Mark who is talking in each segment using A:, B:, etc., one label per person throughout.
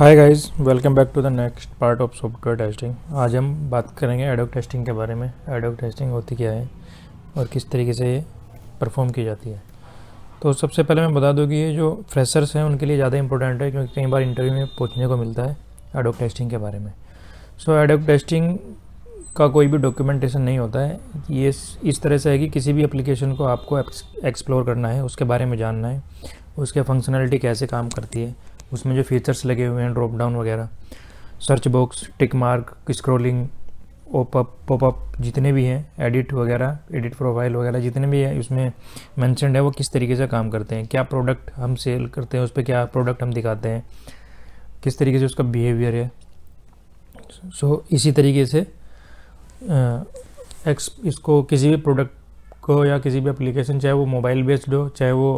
A: hi guys welcome back to the next part of software testing आज हम बात करेंगे एडोक टेस्टिंग के बारे में एडोक टेस्टिंग होती क्या है और किस तरीके से ये परफॉर्म की जाती है तो सबसे पहले मैं बता दूँ कि ये जो फ्रेशर्स हैं उनके लिए ज़्यादा इंपॉर्टेंट है क्योंकि कई बार इंटरव्यू में पूछने को मिलता है एडोक टेस्टिंग के बारे में सो एडोक टेस्टिंग का कोई भी डॉक्यूमेंटेशन नहीं होता है ये इस तरह से है कि किसी भी एप्लीकेशन को आपको एक्सप्लोर करना है उसके बारे में जानना है उसके फंक्शनैलिटी कैसे काम करती है उसमें जो फीचर्स लगे हुए हैं ड्रॉप डाउन वगैरह search box tick mark scrolling ओपअप पॉपअप जितने भी हैं एडिट वगैरह एडिट प्रोफाइल वगैरह जितने भी हैं उसमें मैंशनड है वो किस तरीके से काम करते हैं क्या प्रोडक्ट हम सेल करते हैं उस पर क्या प्रोडक्ट हम दिखाते हैं किस तरीके से उसका बिहेवियर है सो so, इसी तरीके से एक्स इसको किसी भी प्रोडक्ट को या किसी भी एप्लीकेशन चाहे वो मोबाइल बेस्ड हो चाहे वो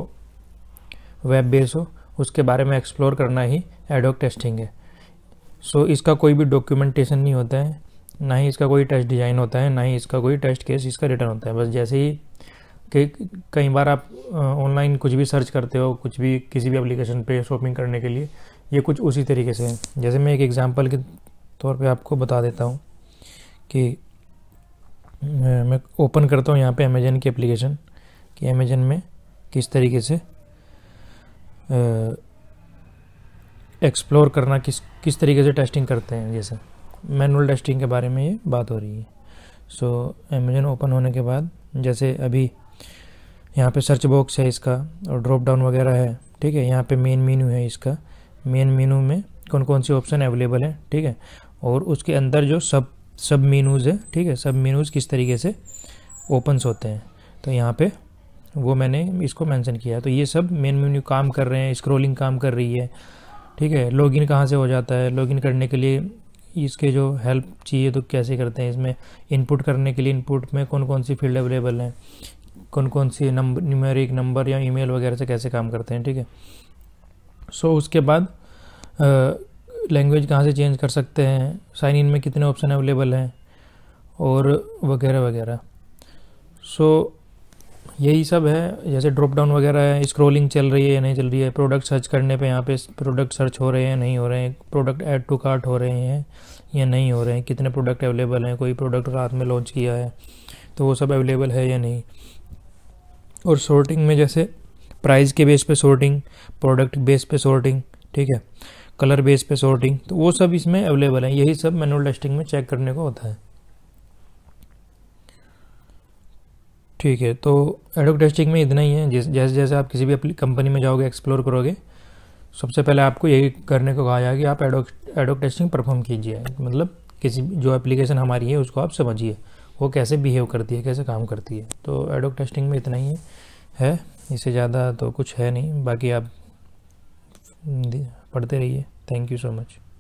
A: वेब बेस्ड हो उसके बारे में एक्सप्लोर करना ही एडोक टेस्टिंग है सो so, इसका कोई भी डॉक्यूमेंटेशन नहीं होता है ना ही इसका कोई टेस्ट डिज़ाइन होता है ना ही इसका कोई टेस्ट केस इसका रिटर्न होता है बस जैसे ही कि कई बार आप ऑनलाइन कुछ भी सर्च करते हो कुछ भी किसी भी एप्लीकेशन पे शॉपिंग करने के लिए ये कुछ उसी तरीके से है जैसे मैं एक एग्ज़ाम्पल के तौर पे आपको बता देता हूँ कि मैं ओपन करता हूँ यहाँ पे अमेजन की एप्लीकेशन कि अमेजन में किस तरीके से एक्सप्लोर करना किस किस तरीके से टेस्टिंग करते हैं जैसे मैनुअल टेस्टिंग के बारे में ये बात हो रही है सो एमेजन ओपन होने के बाद जैसे अभी यहाँ पे सर्च बॉक्स है इसका और ड्रॉप डाउन वगैरह है ठीक है यहाँ पे मेन मेनू है इसका मेन मेनू में कौन कौन सी ऑप्शन अवेलेबल हैं ठीक है और उसके अंदर जो सब सब मेनूज़ है ठीक है सब मेनूज़ किस तरीके से ओपन्स होते हैं तो यहाँ पर वो मैंने इसको मेंशन किया तो ये सब मेन मेन्यू काम कर रहे हैं स्क्रोलिंग काम कर रही है ठीक है लॉगिन कहाँ से हो जाता है लॉगिन करने के लिए इसके जो हेल्प चाहिए तो कैसे करते हैं इसमें इनपुट करने के लिए इनपुट में कौन कौन सी फील्ड अवेलेबल हैं कौन कौन सी नंबर न्यूमेरिक नंबर या ईमेल वगैरह से कैसे काम करते हैं ठीक है सो so, उसके बाद लैंग्वेज कहाँ से चेंज कर सकते हैं साइन इन में कितने ऑप्शन अवेलेबल हैं और वगैरह वगैरह सो so, यही सब है जैसे ड्रॉप डाउन वगैरह है स्क्रोलिंग चल रही है या नहीं चल रही है प्रोडक्ट सर्च करने पे यहाँ पे प्रोडक्ट सर्च हो रहे हैं नहीं हो रहे हैं प्रोडक्ट ऐड टू कार्ट हो रहे हैं या नहीं हो रहे हैं कितने प्रोडक्ट अवेलेबल हैं कोई प्रोडक्ट रात में लॉन्च किया है तो वो सब अवेलेबल है या नहीं और सॉर्टिंग में जैसे प्राइस के बेस पे सॉर्टिंग प्रोडक्ट बेस पे सॉर्टिंग ठीक है कलर बेस पे सॉर्टिंग तो वो सब इसमें अवेलेबल है यही सब मैनुअल टेस्टिंग में चेक करने को होता है ठीक है तो एडोक टेस्टिंग में इतना ही है जैसे जैसे जैसे आप किसी भी कंपनी में जाओगे एक्सप्लोर करोगे सबसे पहले आपको यही करने को कहा जाएगा कि आप एडोक एडोक टेस्टिंग परफॉर्म कीजिए मतलब किसी जो एप्लीकेशन हमारी है उसको आप समझिए वो कैसे बिहेव करती है कैसे काम करती है तो एडोक टेस्टिंग में इतना ही है इससे ज़्यादा तो कुछ है नहीं बाकी आप पढ़ते रहिए थैंक यू सो मच